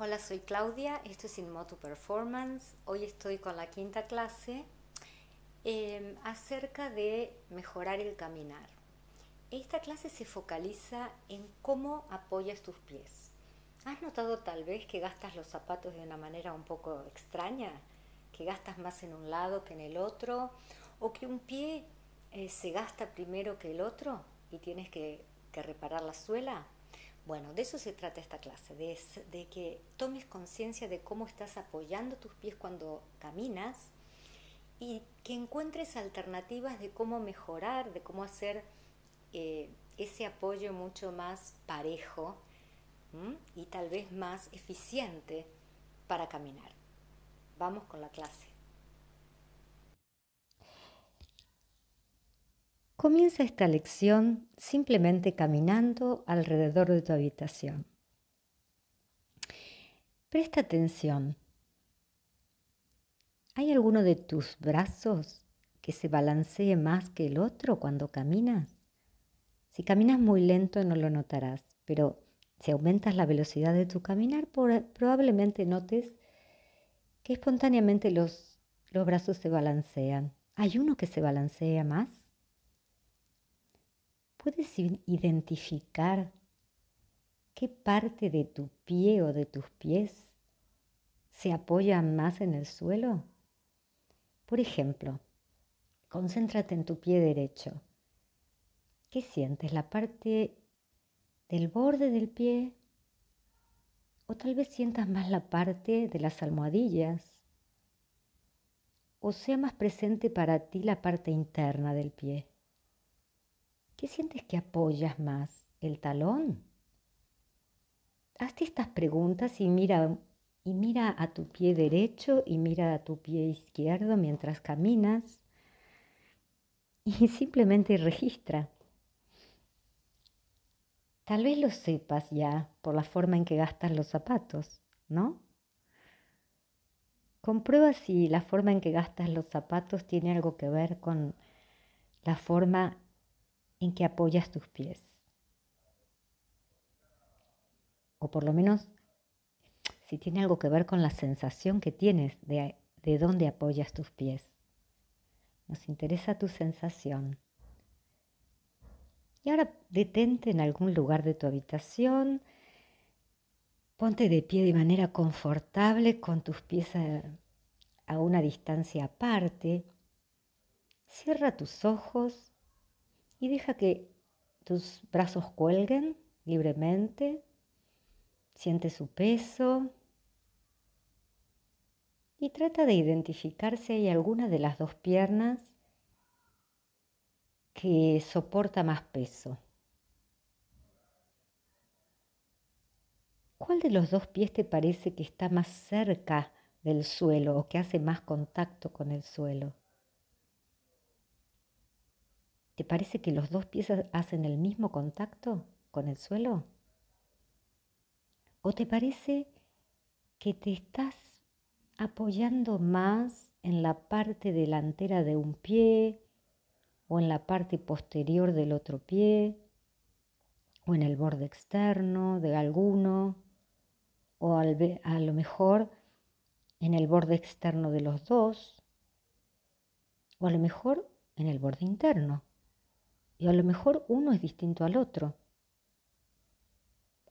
Hola, soy Claudia, esto es Moto Performance. Hoy estoy con la quinta clase em, acerca de mejorar el caminar. Esta clase se focaliza en cómo apoyas tus pies. ¿Has notado tal vez que gastas los zapatos de una manera un poco extraña? ¿Que gastas más en un lado que en el otro? ¿O que un pie eh, se gasta primero que el otro y tienes que reparar la suela? Bueno, de eso se trata esta clase, de, que tomes conciencia de cómo estás apoyando tus pies cuando caminas y que encuentres alternativas de cómo mejorar, de cómo hacer eh, ese apoyo mucho más parejo y tal vez más eficiente para caminar. Vamos con la clase. Comienza esta lección simplemente caminando alrededor de tu habitación. Presta atención. ¿Hay alguno de tus brazos que se balancee más que el otro cuando caminas? Si caminas muy lento no lo notarás, pero si aumentas la velocidad de tu caminar, probablemente notes que espontáneamente los, los brazos se balancean. ¿Hay uno que se balancea más? ¿Puedes identificar qué parte de tu pie o de tus pies se apoya más en el suelo? Por ejemplo, concéntrate en tu pie derecho. ¿Qué sientes? ¿La parte del borde del pie? O tal vez sientas más la parte de las almohadillas. O sea más presente para ti la parte interna del pie. ¿Qué sientes que apoyas más? ¿El talón? Hazte estas preguntas y mira, y mira a tu pie derecho y mira a tu pie izquierdo mientras caminas y simplemente registra. Tal vez lo sepas ya por la forma en que gastas los zapatos, ¿no? Comprueba si la forma en que gastas los zapatos tiene algo que ver con la forma en que apoyas tus pies. O por lo menos, si tiene algo que ver con la sensación que tienes de, dónde apoyas tus pies. Nos interesa tu sensación. Y ahora detente en algún lugar de tu habitación. Ponte de pie de manera confortable con tus pies a, a una distancia aparte. Cierra tus ojos y deja que tus brazos cuelguen libremente. Siente su peso y trata de identificar si hay alguna de las dos piernas que soporta más peso. ¿Cuál de los dos pies te parece que está más cerca del suelo o que hace más contacto con el suelo? ¿Te parece que los dos pies hacen el mismo contacto con el suelo? ¿O te parece que te estás apoyando más en la parte delantera de un pie o en la parte posterior del otro pie o en el borde externo de alguno o a lo mejor en el borde externo de los dos o a lo mejor en el borde interno? Y a lo mejor uno es distinto al otro.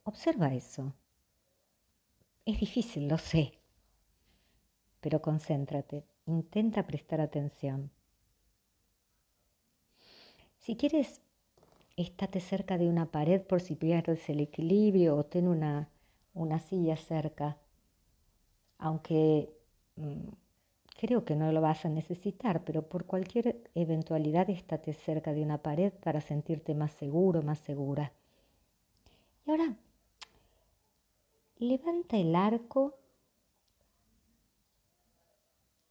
Observa eso. Es difícil, lo sé. Pero concéntrate, intenta prestar atención. Si quieres, estate cerca de una pared por si pierdes el equilibrio o ten una, una silla cerca. Aunque mm, Creo que no lo vas a necesitar, pero por cualquier eventualidad estate cerca de una pared para sentirte más seguro, más segura. Y ahora, levanta el arco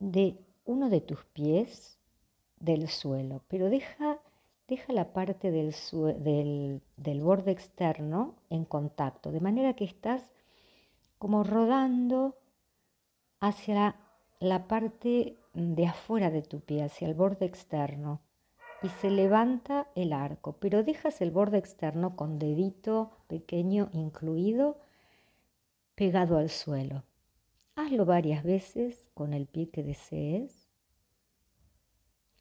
de uno de tus pies del suelo, pero deja, deja la parte del, del borde externo en contacto, de manera que estás como rodando hacia la parte de afuera de tu pie, hacia el borde externo, y se levanta el arco, pero dejas el borde externo con dedito pequeño incluido pegado al suelo. Hazlo varias veces con el pie que desees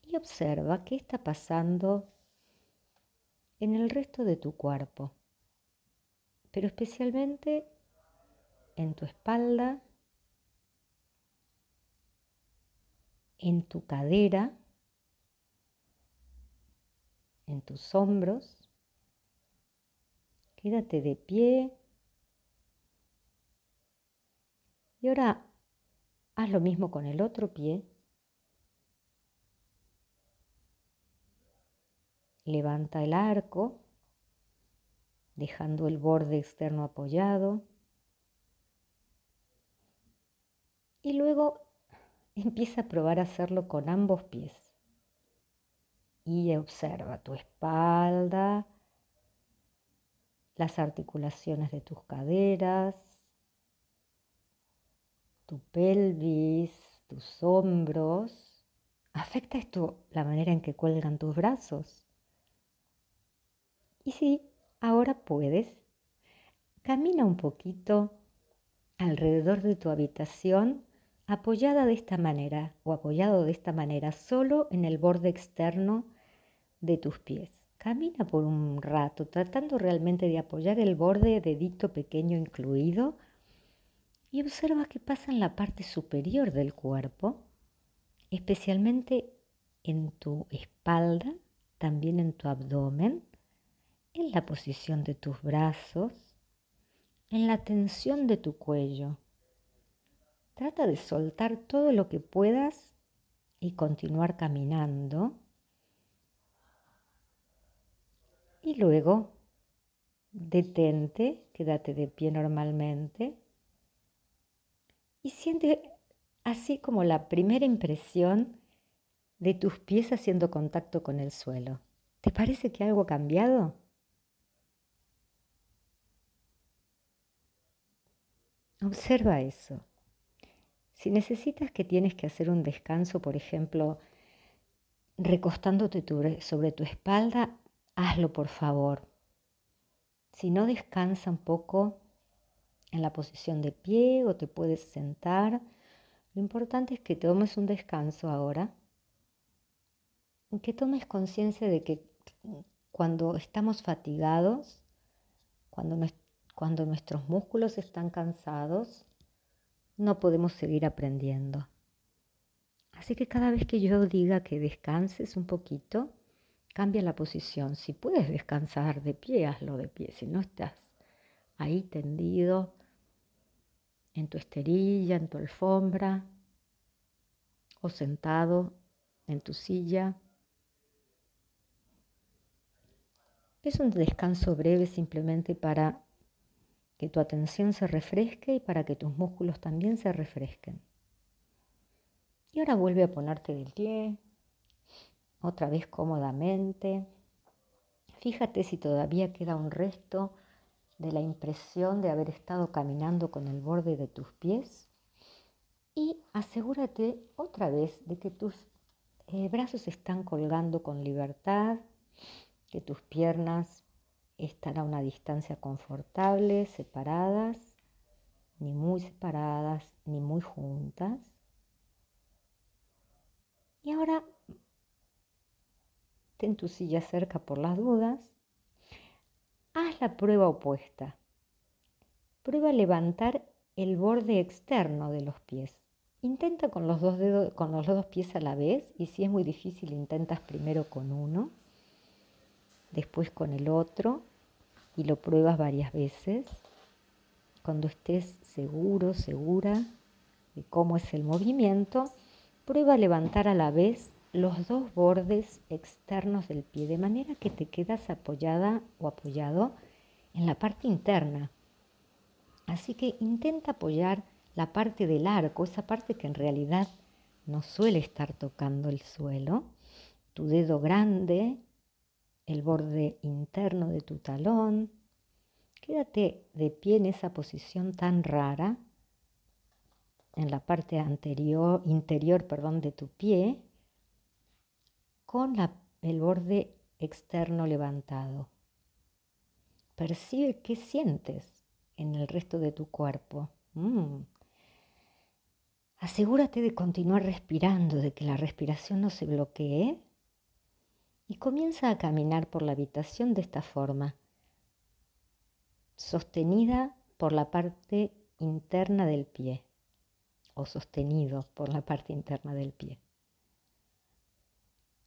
y observa qué está pasando en el resto de tu cuerpo, pero especialmente en tu espalda, en tu cadera, en tus hombros. Quédate de pie. Y ahora haz lo mismo con el otro pie. Levanta el arco, dejando el borde externo apoyado. Y luego Empieza a probar a hacerlo con ambos pies. Y observa tu espalda, las articulaciones de tus caderas, tu pelvis, tus hombros. ¿Afecta esto la manera en que cuelgan tus brazos? Y si ahora puedes, camina un poquito alrededor de tu habitación apoyada de esta manera o apoyado de esta manera solo en el borde externo de tus pies. Camina por un rato tratando realmente de apoyar el borde dedito pequeño incluido y observa que pasa en la parte superior del cuerpo, especialmente en tu espalda, también en tu abdomen, en la posición de tus brazos, en la tensión de tu cuello Trata de soltar todo lo que puedas y continuar caminando. Y luego detente, quédate de pie normalmente y siente así como la primera impresión de tus pies haciendo contacto con el suelo. ¿Te parece que algo ha cambiado? Observa eso. Si necesitas que tienes que hacer un descanso, por ejemplo, recostándote sobre tu espalda, hazlo por favor. Si no descansa un poco en la posición de pie o te puedes sentar, lo importante es que tomes un descanso ahora, que tomes conciencia de que cuando estamos fatigados, cuando nuestros músculos están cansados, no podemos seguir aprendiendo. Así que cada vez que yo diga que descanses un poquito, cambia la posición. Si puedes descansar de pie, hazlo de pie. Si no estás ahí tendido, en tu esterilla, en tu alfombra, o sentado en tu silla. Es un descanso breve simplemente para que tu atención se refresque y para que tus músculos también se refresquen. Y ahora vuelve a ponerte del pie, otra vez cómodamente. Fíjate si todavía queda un resto de la impresión de haber estado caminando con el borde de tus pies y asegúrate otra vez de que tus eh, brazos están colgando con libertad, que tus piernas estar a una distancia confortable, separadas, ni muy separadas, ni muy juntas. Y ahora ten tu silla cerca por las dudas. Haz la prueba opuesta. Prueba levantar el borde externo de los pies. Intenta con los, dos dedos, con los dos pies a la vez y si es muy difícil intentas primero con uno después con el otro y lo pruebas varias veces. Cuando estés seguro, segura de cómo es el movimiento, prueba levantar a la vez los dos bordes externos del pie, de manera que te quedas apoyada o apoyado en la parte interna. Así que intenta apoyar la parte del arco, esa parte que en realidad no suele estar tocando el suelo. Tu dedo grande el borde interno de tu talón. Quédate de pie en esa posición tan rara, en la parte anterior, interior perdón, de tu pie, con el borde externo levantado. Percibe qué sientes en el resto de tu cuerpo. Mm. Asegúrate de continuar respirando, de que la respiración no se bloquee y comienza a caminar por la habitación de esta forma, sostenida por la parte interna del pie o sostenido por la parte interna del pie.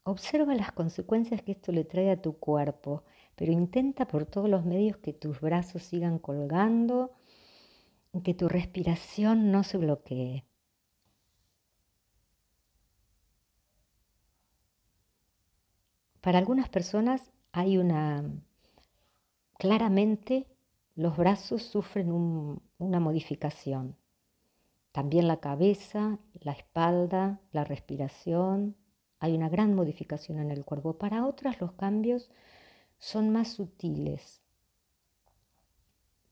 Observa las consecuencias que esto le trae a tu cuerpo, pero intenta por todos los medios que tus brazos sigan colgando que tu respiración no se bloquee. para algunas personas hay una... Mm, claramente los brazos sufren una modificación. También la cabeza, la espalda, la respiración. Hay una gran modificación en el cuerpo. Para otras los cambios son más sutiles.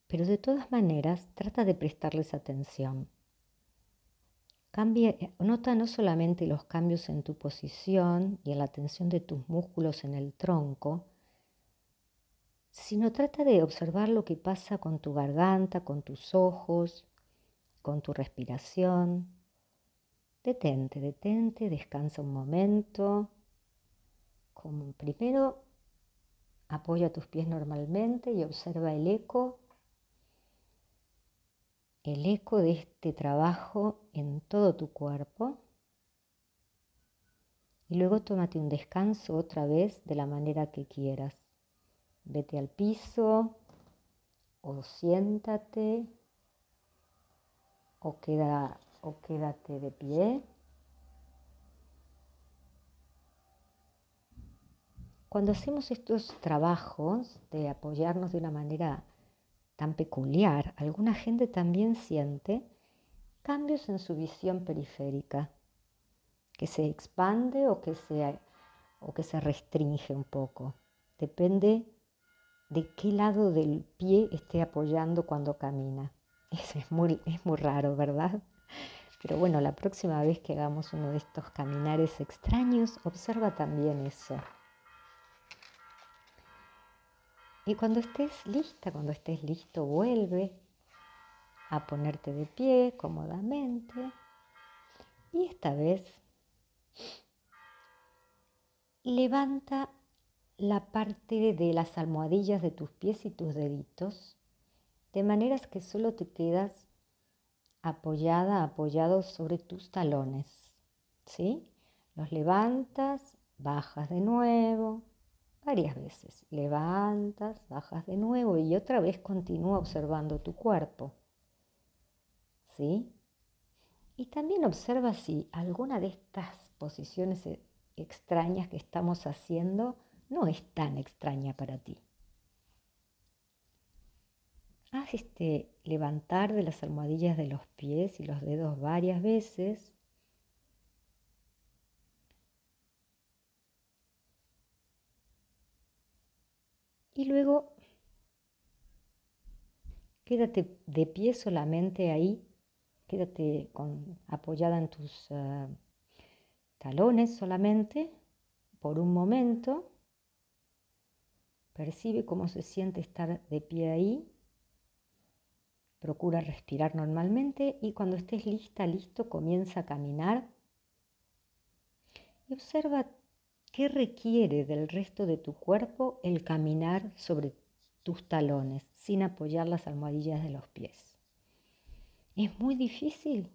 Pero de todas maneras trata de prestarles atención. Eh, nota no solamente los cambios en tu posición y en la tensión de tus músculos en el tronco, sino trata de observar lo que pasa con tu garganta, con tus ojos, con tu respiración. Detente, detente, descansa un momento. Como primero, apoya tus pies normalmente y observa el eco el eco de este trabajo en todo tu cuerpo. Y luego tómate un descanso otra vez de la manera que quieras. Vete al piso o siéntate o, queda, o quédate de pie. Cuando hacemos estos trabajos de apoyarnos de una manera tan peculiar, alguna gente también siente cambios en su visión periférica, que se expande o que se, o que se restringe un poco. Depende de qué lado del pie esté apoyando cuando camina. Eso muy, es muy raro, ¿verdad? Pero bueno, la próxima vez que hagamos uno de estos caminares extraños, observa también eso. Y cuando estés lista, cuando estés listo, vuelve a ponerte de pie cómodamente. Y esta vez levanta la parte de las almohadillas de tus pies y tus deditos, de manera que solo te quedas apoyada, apoyado sobre tus talones. ¿Sí? Los levantas, bajas de nuevo, varias veces. Levantas, bajas de nuevo y otra vez continúa observando tu cuerpo. ¿Sí? Y también observa si alguna de estas posiciones e- extrañas que estamos haciendo no es tan extraña para ti. Haz este levantar de las almohadillas de los pies y los dedos varias veces Y luego quédate de pie solamente ahí, quédate con, apoyada en tus eh, talones solamente por un momento. Percibe cómo se siente estar de pie ahí. Procura respirar normalmente y cuando estés lista, listo, comienza a caminar. Y observa ¿Qué requiere del resto de tu cuerpo el caminar sobre tus talones sin apoyar las almohadillas de los pies? ¿Es muy difícil?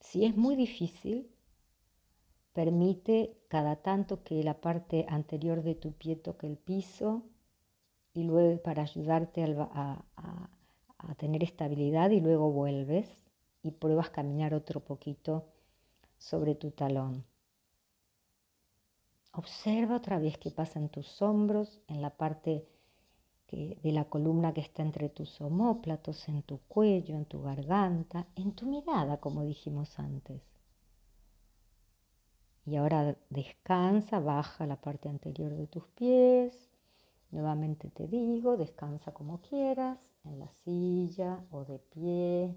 Si es muy difícil, permite cada tanto que la parte anterior de tu pie toque el piso y luego para ayudarte a, a tener estabilidad y luego vuelves y pruebas caminar otro poquito sobre tu talón. Observa otra vez qué pasa en tus hombros, en la parte de la columna que está entre tus omóplatos, en tu cuello, en tu garganta, en tu mirada, como dijimos antes. Y ahora descansa, baja la parte anterior de tus pies. Nuevamente te digo, descansa como quieras, en la silla o de pie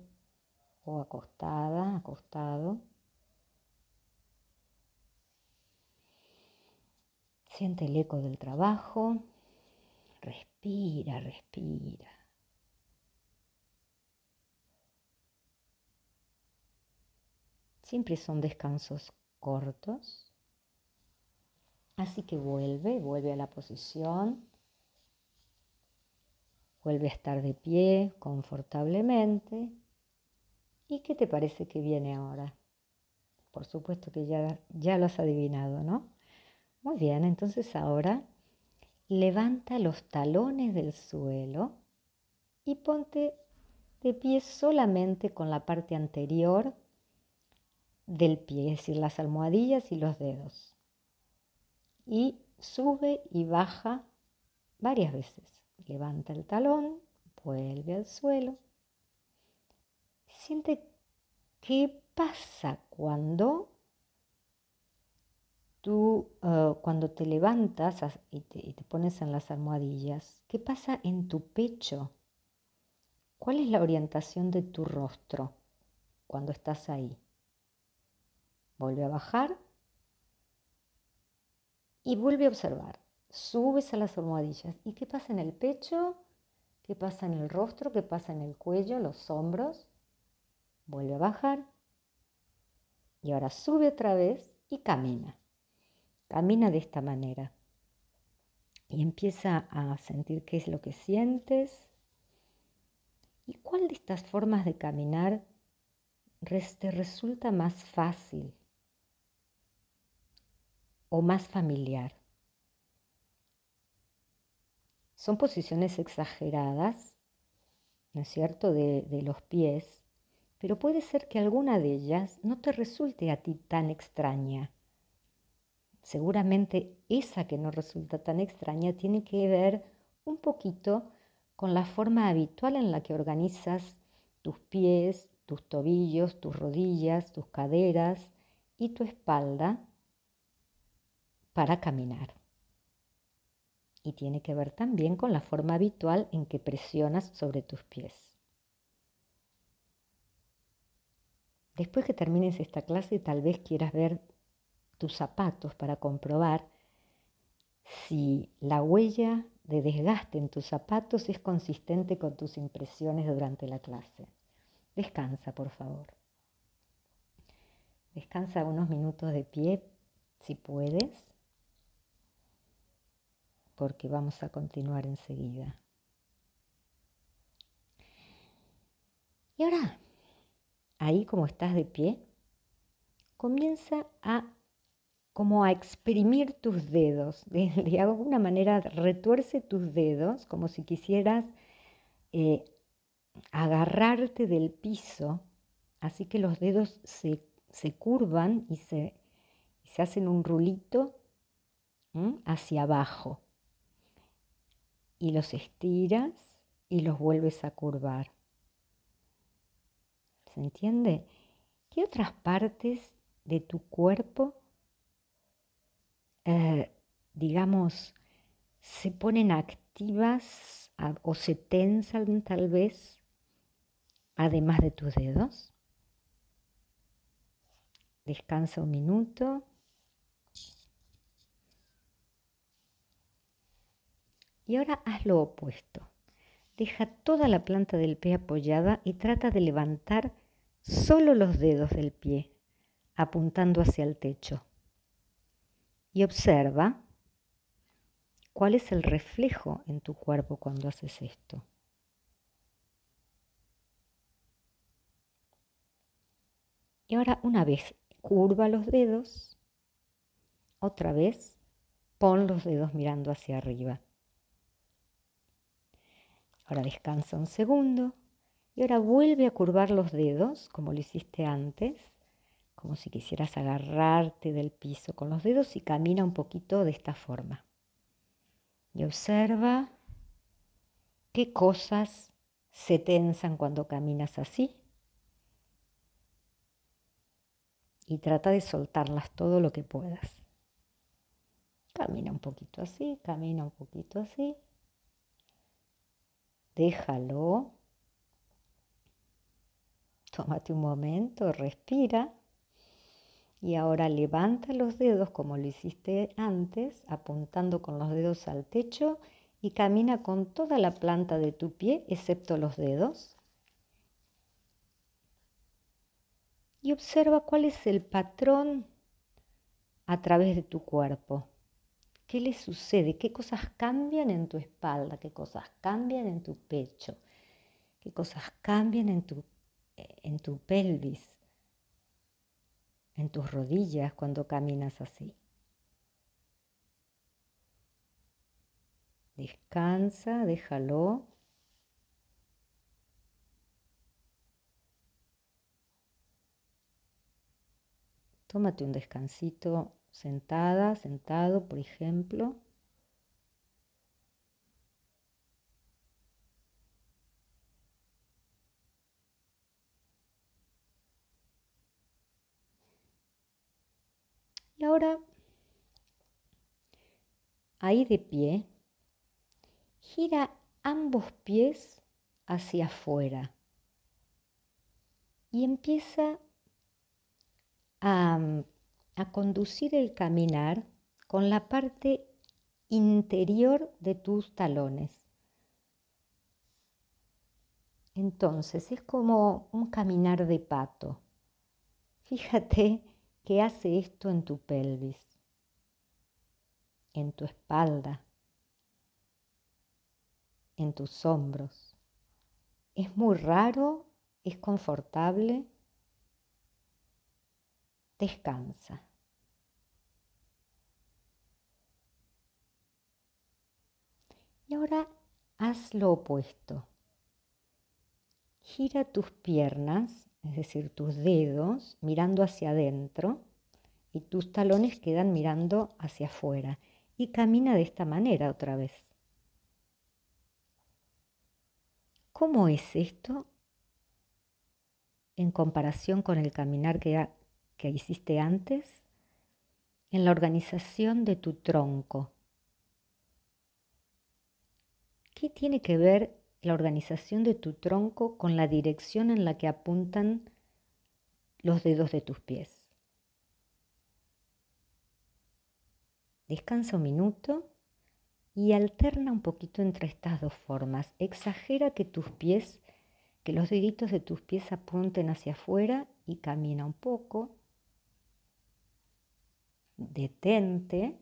o acostada, acostado. Siente el eco del trabajo. Respira, respira. Siempre son descansos cortos. Así que vuelve, vuelve a la posición. Vuelve a estar de pie confortablemente. ¿Y qué te parece que viene ahora? Por supuesto que ya, ya lo has adivinado, ¿no? Muy bien, entonces ahora levanta los talones del suelo y ponte de pie solamente con la parte anterior del pie, es decir, las almohadillas y los dedos. Y sube y baja varias veces. Levanta el talón, vuelve al suelo. Siente qué pasa cuando tú eh, cuando te levantas y te pones en las almohadillas, ¿qué pasa en tu pecho? ¿Cuál es la orientación de tu rostro cuando estás ahí? Vuelve a bajar y vuelve a observar. Subes a las almohadillas. ¿Y qué pasa en el pecho? ¿Qué pasa en el rostro? ¿Qué pasa en el cuello, los hombros? Vuelve a bajar. Y ahora sube otra vez y camina camina de esta manera. Y empieza a sentir qué es lo que sientes y cuál de estas formas de caminar te resulta más fácil o más familiar. Son posiciones exageradas, ¿no es cierto?, de, los pies, pero puede ser que alguna de ellas no te resulte a ti tan extraña seguramente esa que no resulta tan extraña tiene que ver un poquito con la forma habitual en la que organizas tus pies, tus tobillos, tus rodillas, tus caderas y tu espalda para caminar. Y tiene que ver también con la forma habitual en que presionas sobre tus pies. Después que termines esta clase tal vez quieras ver tus zapatos para comprobar si la huella de desgaste en tus zapatos es consistente con tus impresiones durante la clase. Descansa, por favor. Descansa unos minutos de pie, si puedes, porque vamos a continuar enseguida. Y ahora, ahí como estás de pie, comienza a como a exprimir tus dedos, de, alguna manera retuerce tus dedos como si quisieras eh, agarrarte del piso, así que los dedos se, curvan y se, hacen un rulito hacia abajo. Y los estiras y los vuelves a curvar. ¿Se entiende? ¿Qué otras partes de tu cuerpo eh, digamos, se ponen activas o se tensan tal vez, además de tus dedos. Descansa un minuto. Y ahora haz lo opuesto. Deja toda la planta del pie apoyada y trata de levantar solo los dedos del pie, apuntando hacia el techo y observa cuál es el reflejo en tu cuerpo cuando haces esto. Y ahora una vez curva los dedos, otra vez pon los dedos mirando hacia arriba. Ahora descansa un segundo y ahora vuelve a curvar los dedos como lo hiciste antes como si quisieras agarrarte del piso con los dedos y camina un poquito de esta forma. Y observa qué cosas se tensan cuando caminas así. Y trata de soltarlas todo lo que puedas. Camina un poquito así, camina un poquito así. Déjalo. Tómate un momento, respira. Y ahora levanta los dedos como lo hiciste antes, apuntando con los dedos al techo y camina con toda la planta de tu pie, excepto los dedos. Y observa cuál es el patrón a través de tu cuerpo. ¿Qué le sucede? ¿Qué cosas cambian en tu espalda? ¿Qué cosas cambian en tu pecho? ¿Qué cosas cambian en tu, eh, en tu pelvis? en tus rodillas cuando caminas así. Descansa, déjalo. Tómate un descansito sentada, sentado, por ejemplo. ahora, ahí de pie, gira ambos pies hacia afuera y empieza a, conducir el caminar con la parte interior de tus talones. Entonces es como un caminar de pato. Fíjate ¿Qué hace esto en tu pelvis, en tu espalda, en tus hombros. Es muy raro, es confortable, descansa. Y ahora haz lo opuesto. Gira tus piernas es decir, tus dedos mirando hacia adentro y tus talones quedan mirando hacia afuera. Y camina de esta manera otra vez. ¿Cómo es esto en comparación con el caminar que, hiciste antes? En la organización de tu tronco. ¿Qué tiene que ver la organización de tu tronco con la dirección en la que apuntan los dedos de tus pies. Descansa un minuto y alterna un poquito entre estas dos formas. Exagera que tus pies, que los deditos de tus pies apunten hacia afuera y camina un poco. Detente.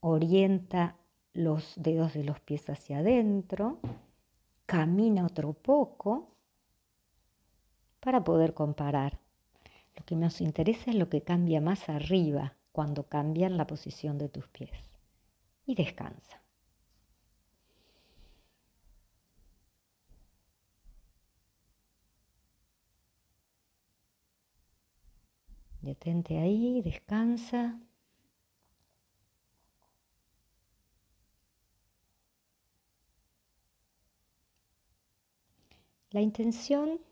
Orienta los dedos de los pies hacia adentro, camina otro poco para poder comparar. Lo que nos interesa es lo que cambia más arriba cuando cambian la posición de tus pies. Y descansa. Detente ahí, descansa. La intención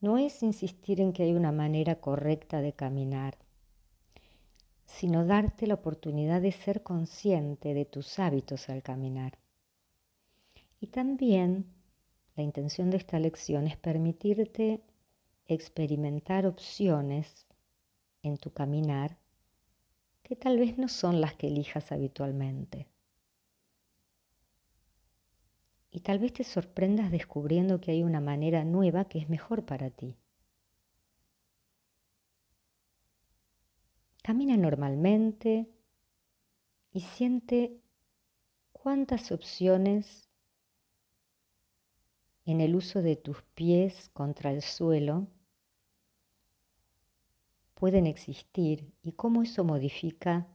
no es insistir en que hay una manera correcta de caminar, sino darte la oportunidad de ser consciente de tus hábitos al caminar. Y también la intención de esta lección es permitirte experimentar opciones en tu caminar que tal vez no son las que elijas habitualmente y tal vez te sorprendas descubriendo que hay una manera nueva que es mejor para ti. Camina normalmente y siente cuántas opciones en el uso de tus pies contra el suelo pueden existir y cómo eso modifica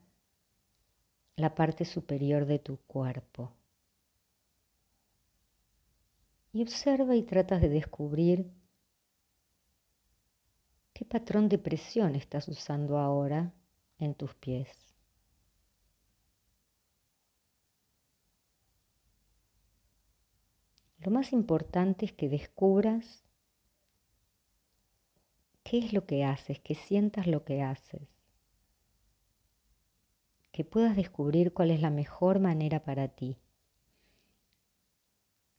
la parte superior de tu cuerpo y observa y tratas de descubrir qué patrón de presión estás usando ahora en tus pies. Lo más importante es que descubras qué es lo que haces, que sientas lo que haces, que puedas descubrir cuál es la mejor manera para ti.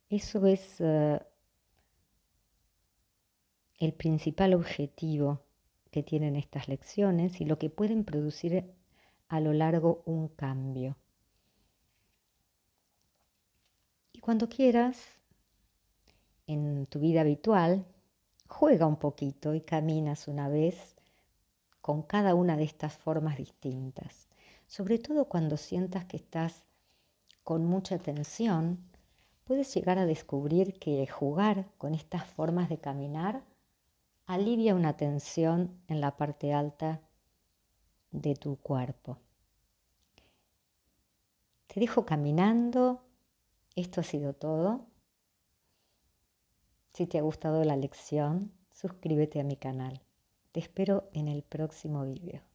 Eso es eh, el principal objetivo que tienen estas lecciones y lo que pueden producir a lo largo un cambio. Y cuando quieras, en tu vida habitual, juega un poquito y caminas una vez con cada una de estas formas distintas, sobre todo cuando sientas que estás con mucha tensión puedes llegar a descubrir que jugar con estas formas de caminar alivia una tensión en la parte alta de tu cuerpo. Te dejo caminando. Esto ha sido todo. Si te ha gustado la lección, suscríbete a mi canal. Te espero en el próximo vídeo.